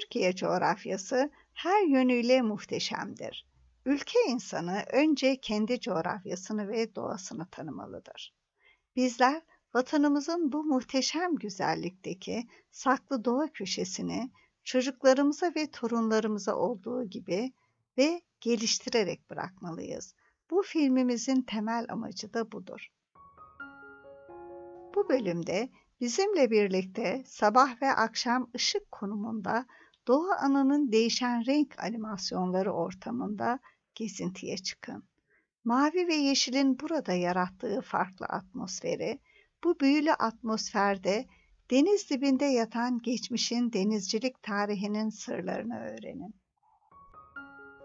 Türkiye coğrafyası her yönüyle muhteşemdir. Ülke insanı önce kendi coğrafyasını ve doğasını tanımalıdır. Bizler vatanımızın bu muhteşem güzellikteki saklı doğa köşesini çocuklarımıza ve torunlarımıza olduğu gibi ve geliştirerek bırakmalıyız. Bu filmimizin temel amacı da budur. Bu bölümde bizimle birlikte sabah ve akşam ışık konumunda Doğa Ana'nın değişen renk animasyonları ortamında gezintiye çıkın. Mavi ve yeşilin burada yarattığı farklı atmosferi, bu büyülü atmosferde deniz dibinde yatan geçmişin denizcilik tarihinin sırlarını öğrenin.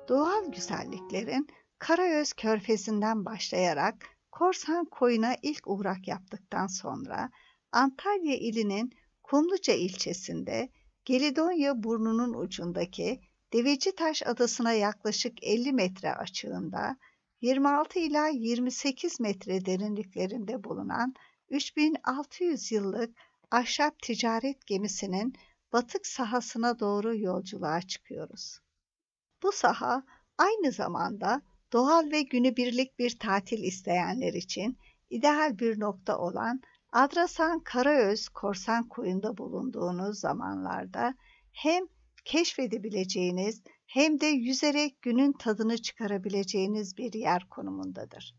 Doğal güzelliklerin Karayöz körfezinden başlayarak Korsan koyuna ilk uğrak yaptıktan sonra Antalya ilinin Kumluca ilçesinde Gelidonya burnunun ucundaki Deveci Taş Adası'na yaklaşık 50 metre açığında 26 ila 28 metre derinliklerinde bulunan 3600 yıllık ahşap ticaret gemisinin batık sahasına doğru yolculuğa çıkıyoruz. Bu saha aynı zamanda doğal ve günübirlik bir tatil isteyenler için ideal bir nokta olan Adrasan Karaöz Korsan Koyun'da bulunduğunuz zamanlarda hem keşfedebileceğiniz hem de yüzerek günün tadını çıkarabileceğiniz bir yer konumundadır.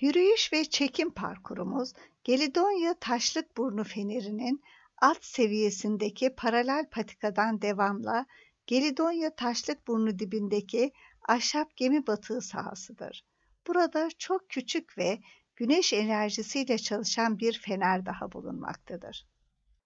Yürüyüş ve çekim parkurumuz Gelidonya Taşlık Burnu Feneri'nin alt seviyesindeki paralel patikadan devamla Gelidonya Taşlık Burnu dibindeki ahşap gemi batığı sahasıdır. Burada çok küçük ve güneş enerjisiyle çalışan bir fener daha bulunmaktadır.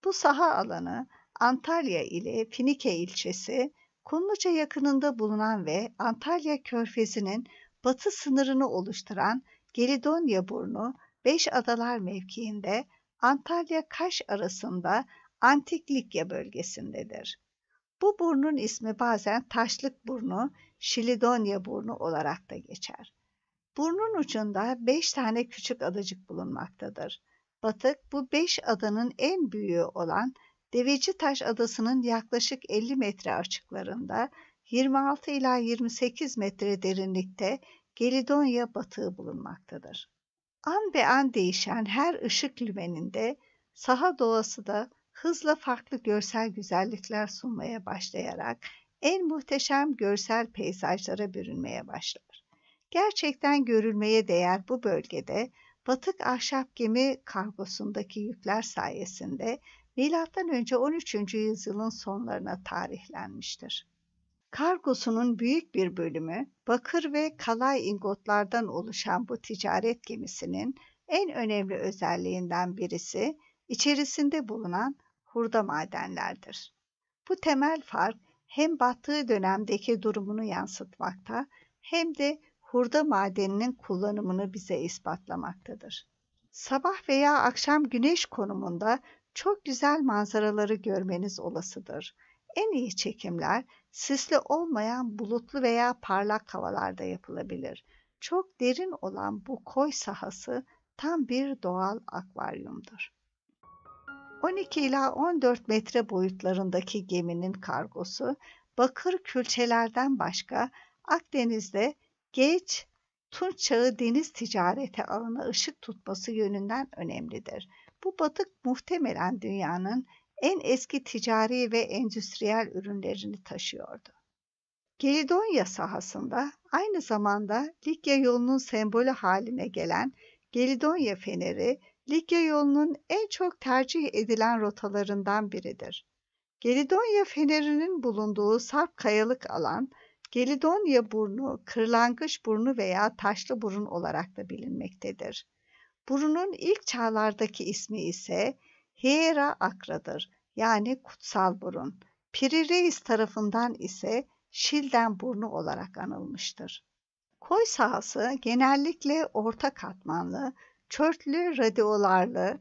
Bu saha alanı Antalya ile Finike ilçesi, Kumluca yakınında bulunan ve Antalya körfezinin batı sınırını oluşturan Gelidonya Burnu, Beş Adalar mevkiinde Antalya-Kaş arasında Antiklikya bölgesindedir. Bu burnun ismi bazen Taşlık Burnu, Şilidonya Burnu olarak da geçer. Burnun ucunda beş tane küçük adacık bulunmaktadır. Batık bu beş adanın en büyüğü olan Devici Taş Adası'nın yaklaşık 50 metre açıklarında 26 ila 28 metre derinlikte Gelidonya batığı bulunmaktadır. An be an değişen her ışık lümeninde saha doğası da hızla farklı görsel güzellikler sunmaya başlayarak en muhteşem görsel peyzajlara bürünmeye başlar. Gerçekten görülmeye değer bu bölgede batık ahşap gemi kargosundaki yükler sayesinde M.Ö. 13. yüzyılın sonlarına tarihlenmiştir. Kargosunun büyük bir bölümü bakır ve kalay ingotlardan oluşan bu ticaret gemisinin en önemli özelliğinden birisi içerisinde bulunan hurda madenlerdir. Bu temel fark hem battığı dönemdeki durumunu yansıtmakta hem de hurda madeninin kullanımını bize ispatlamaktadır. Sabah veya akşam güneş konumunda çok güzel manzaraları görmeniz olasıdır. En iyi çekimler sisli olmayan bulutlu veya parlak havalarda yapılabilir. Çok derin olan bu koy sahası tam bir doğal akvaryumdur. 12 ila 14 metre boyutlarındaki geminin kargosu bakır külçelerden başka Akdeniz'de geç Tunç çağı deniz ticareti ağına ışık tutması yönünden önemlidir. Bu batık muhtemelen dünyanın en eski ticari ve endüstriyel ürünlerini taşıyordu. Gelidonya sahasında aynı zamanda Likya yolunun sembolü haline gelen Gelidonya feneri Likya yolunun en çok tercih edilen rotalarından biridir. Gelidonya fenerinin bulunduğu sarp kayalık alan Gelidonya burnu, kırlangıç burnu veya taşlı burun olarak da bilinmektedir. Burunun ilk çağlardaki ismi ise Hiera akradır yani kutsal burun. Piri Reis tarafından ise Şilden burnu olarak anılmıştır. Koy sahası genellikle orta katmanlı, çörtlü radyolarlı,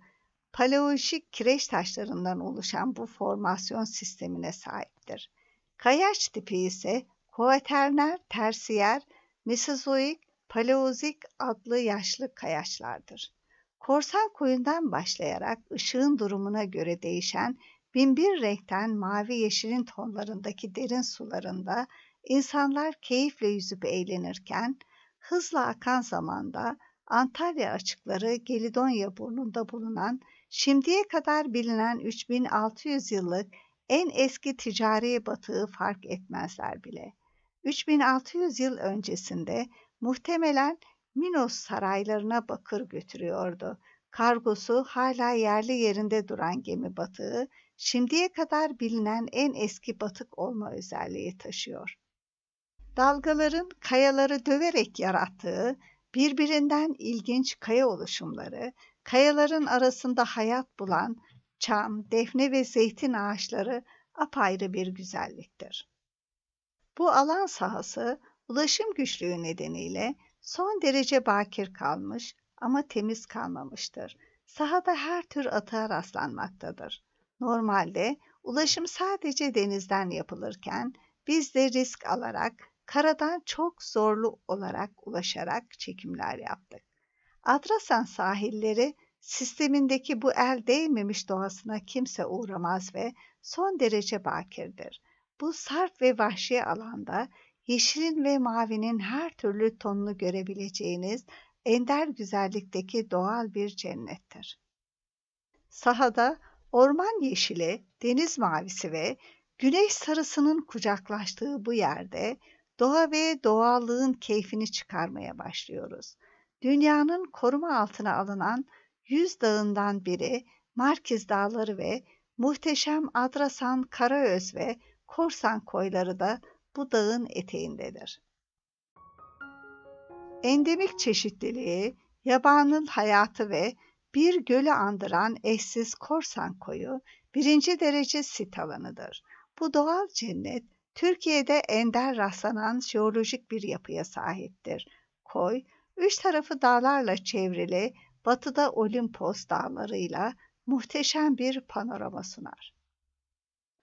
paleoşik kireç taşlarından oluşan bu formasyon sistemine sahiptir. Kayaç tipi ise Hoeterner, tersiyer, Mesozoik, Paleozik adlı yaşlı kayaçlardır. Korsan koyundan başlayarak ışığın durumuna göre değişen binbir renkten mavi yeşilin tonlarındaki derin sularında insanlar keyifle yüzüp eğlenirken, hızla akan zamanda Antalya açıkları Gelidonya burnunda bulunan şimdiye kadar bilinen 3600 yıllık en eski ticari batığı fark etmezler bile.'' 3600 yıl öncesinde muhtemelen Minos saraylarına bakır götürüyordu. Kargosu hala yerli yerinde duran gemi batığı, şimdiye kadar bilinen en eski batık olma özelliği taşıyor. Dalgaların kayaları döverek yarattığı birbirinden ilginç kaya oluşumları, kayaların arasında hayat bulan çam, defne ve zeytin ağaçları apayrı bir güzelliktir. Bu alan sahası ulaşım güçlüğü nedeniyle son derece bakir kalmış ama temiz kalmamıştır. Sahada her tür atığa rastlanmaktadır. Normalde ulaşım sadece denizden yapılırken biz de risk alarak karadan çok zorlu olarak ulaşarak çekimler yaptık. Adrasan sahilleri sistemindeki bu el değmemiş doğasına kimse uğramaz ve son derece bakirdir. Bu sarp ve vahşi alanda yeşilin ve mavinin her türlü tonunu görebileceğiniz ender güzellikteki doğal bir cennettir. Sahada orman yeşili, deniz mavisi ve güneş sarısının kucaklaştığı bu yerde doğa ve doğallığın keyfini çıkarmaya başlıyoruz. Dünyanın koruma altına alınan yüz dağından biri Markiz Dağları ve muhteşem Adrasan Karaöz ve Korsan koyları da bu dağın eteğindedir. Endemik çeşitliliği, yabanın hayatı ve bir gölü andıran eşsiz korsan koyu birinci derece sit alanıdır. Bu doğal cennet Türkiye'de ender rastlanan jeolojik bir yapıya sahiptir. Koy, üç tarafı dağlarla çevrili, batıda Olimpos dağlarıyla muhteşem bir panorama sunar.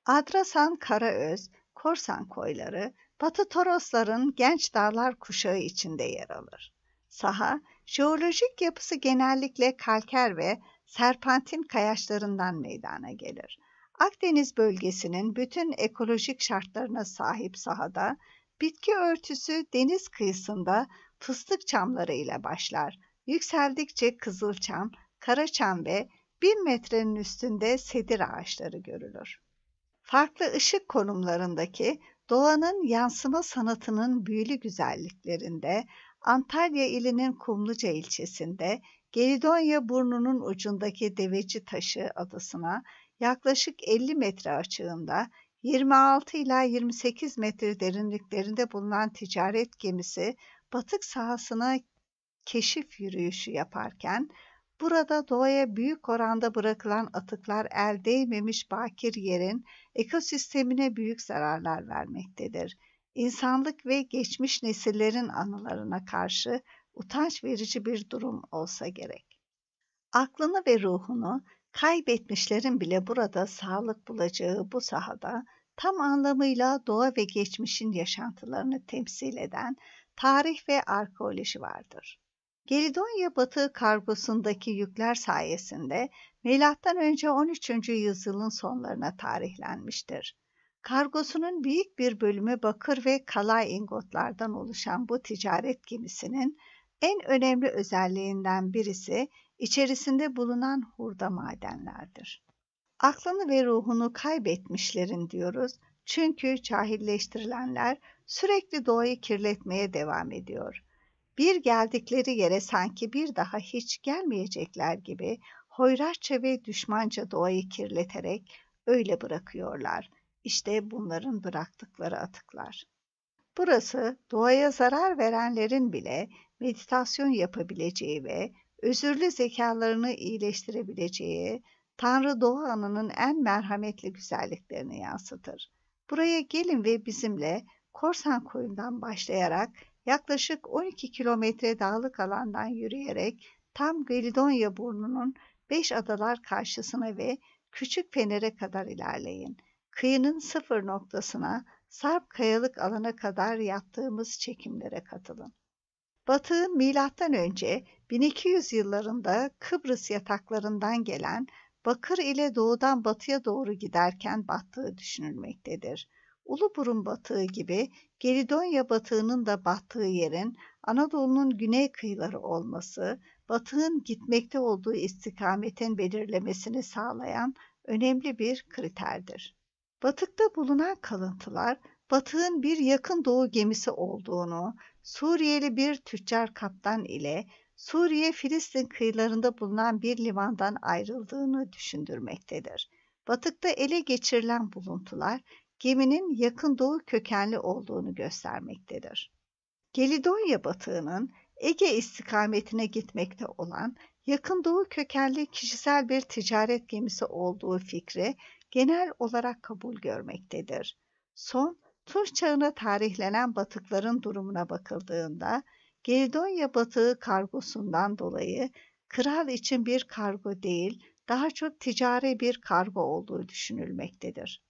Adrasan Karaöz, Korsan koyları Batı Torosların genç dağlar kuşağı içinde yer alır. Saha, jeolojik yapısı genellikle kalker ve serpantin kayaçlarından meydana gelir. Akdeniz bölgesinin bütün ekolojik şartlarına sahip sahada, bitki örtüsü deniz kıyısında fıstık çamları ile başlar. Yükseldikçe kızılçam, karaçam ve 1 metrenin üstünde sedir ağaçları görülür farklı ışık konumlarındaki doğanın yansıma sanatının büyülü güzelliklerinde, Antalya ilinin Kumluca ilçesinde, Gelidonya burnunun ucundaki Deveci Taşı adasına yaklaşık 50 metre açığında 26 ila 28 metre derinliklerinde bulunan ticaret gemisi batık sahasına keşif yürüyüşü yaparken Burada doğaya büyük oranda bırakılan atıklar el değmemiş bakir yerin ekosistemine büyük zararlar vermektedir. İnsanlık ve geçmiş nesillerin anılarına karşı utanç verici bir durum olsa gerek. Aklını ve ruhunu kaybetmişlerin bile burada sağlık bulacağı bu sahada tam anlamıyla doğa ve geçmişin yaşantılarını temsil eden tarih ve arkeoloji vardır. Gelidonya Batı kargosundaki yükler sayesinde M.Ö. 13. yüzyılın sonlarına tarihlenmiştir. Kargosunun büyük bir bölümü bakır ve kalay ingotlardan oluşan bu ticaret gemisinin en önemli özelliğinden birisi içerisinde bulunan hurda madenlerdir. Aklını ve ruhunu kaybetmişlerin diyoruz çünkü cahilleştirilenler sürekli doğayı kirletmeye devam ediyor. Bir geldikleri yere sanki bir daha hiç gelmeyecekler gibi hoyratça ve düşmanca doğayı kirleterek öyle bırakıyorlar. İşte bunların bıraktıkları atıklar. Burası doğaya zarar verenlerin bile meditasyon yapabileceği ve özürlü zekalarını iyileştirebileceği Tanrı Doğa Anı'nın en merhametli güzelliklerini yansıtır. Buraya gelin ve bizimle Korsan Koyun'dan başlayarak yaklaşık 12 kilometre dağlık alandan yürüyerek tam Gelidonya burnunun 5 adalar karşısına ve Küçük Fener'e kadar ilerleyin. Kıyının sıfır noktasına Sarp kayalık alana kadar yaptığımız çekimlere katılın. Batı milattan önce 1200 yıllarında Kıbrıs yataklarından gelen Bakır ile doğudan batıya doğru giderken battığı düşünülmektedir. Ulu Burun batığı gibi Geridonya batığının da battığı yerin Anadolu'nun güney kıyıları olması, batığın gitmekte olduğu istikametin belirlemesini sağlayan önemli bir kriterdir. Batıkta bulunan kalıntılar, batığın bir yakın doğu gemisi olduğunu, Suriyeli bir tüccar kaptan ile Suriye Filistin kıyılarında bulunan bir limandan ayrıldığını düşündürmektedir. Batıkta ele geçirilen buluntular geminin yakın doğu kökenli olduğunu göstermektedir. Gelidonya batığının Ege istikametine gitmekte olan yakın doğu kökenli kişisel bir ticaret gemisi olduğu fikri genel olarak kabul görmektedir. Son Tunç çağına tarihlenen batıkların durumuna bakıldığında Gelidonya batığı kargosundan dolayı kral için bir kargo değil daha çok ticari bir kargo olduğu düşünülmektedir.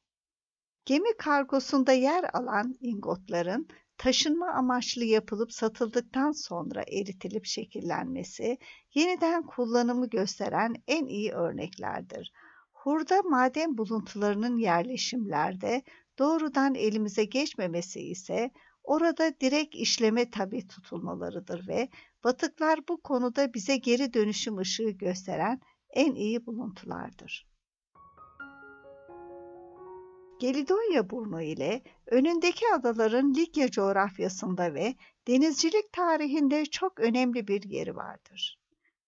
Gemi kargosunda yer alan ingotların taşınma amaçlı yapılıp satıldıktan sonra eritilip şekillenmesi yeniden kullanımı gösteren en iyi örneklerdir. Hurda maden buluntularının yerleşimlerde doğrudan elimize geçmemesi ise orada direkt işleme tabi tutulmalarıdır ve batıklar bu konuda bize geri dönüşüm ışığı gösteren en iyi buluntulardır. Gelidonya burnu ile önündeki adaların Likya coğrafyasında ve denizcilik tarihinde çok önemli bir yeri vardır.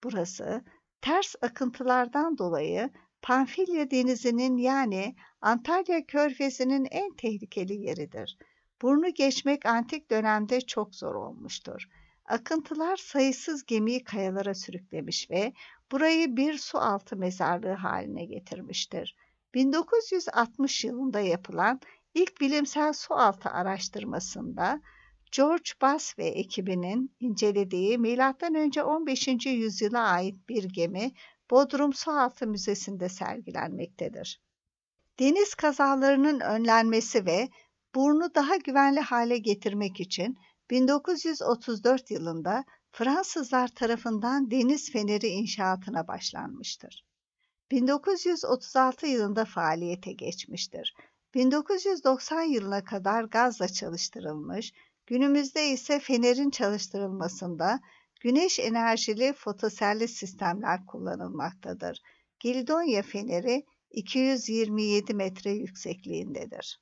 Burası ters akıntılardan dolayı Pamfilya denizinin yani Antalya körfezinin en tehlikeli yeridir. Burnu geçmek antik dönemde çok zor olmuştur. Akıntılar sayısız gemiyi kayalara sürüklemiş ve burayı bir su altı mezarlığı haline getirmiştir. 1960 yılında yapılan ilk bilimsel sualtı araştırmasında George Bass ve ekibinin incelediği M.Ö. 15. yüzyıla ait bir gemi Bodrum Sualtı Müzesi'nde sergilenmektedir. Deniz kazalarının önlenmesi ve burnu daha güvenli hale getirmek için 1934 yılında Fransızlar tarafından deniz feneri inşaatına başlanmıştır. 1936 yılında faaliyete geçmiştir. 1990 yılına kadar gazla çalıştırılmış, günümüzde ise fenerin çalıştırılmasında güneş enerjili fotoselle sistemler kullanılmaktadır. Gildonya feneri 227 metre yüksekliğindedir.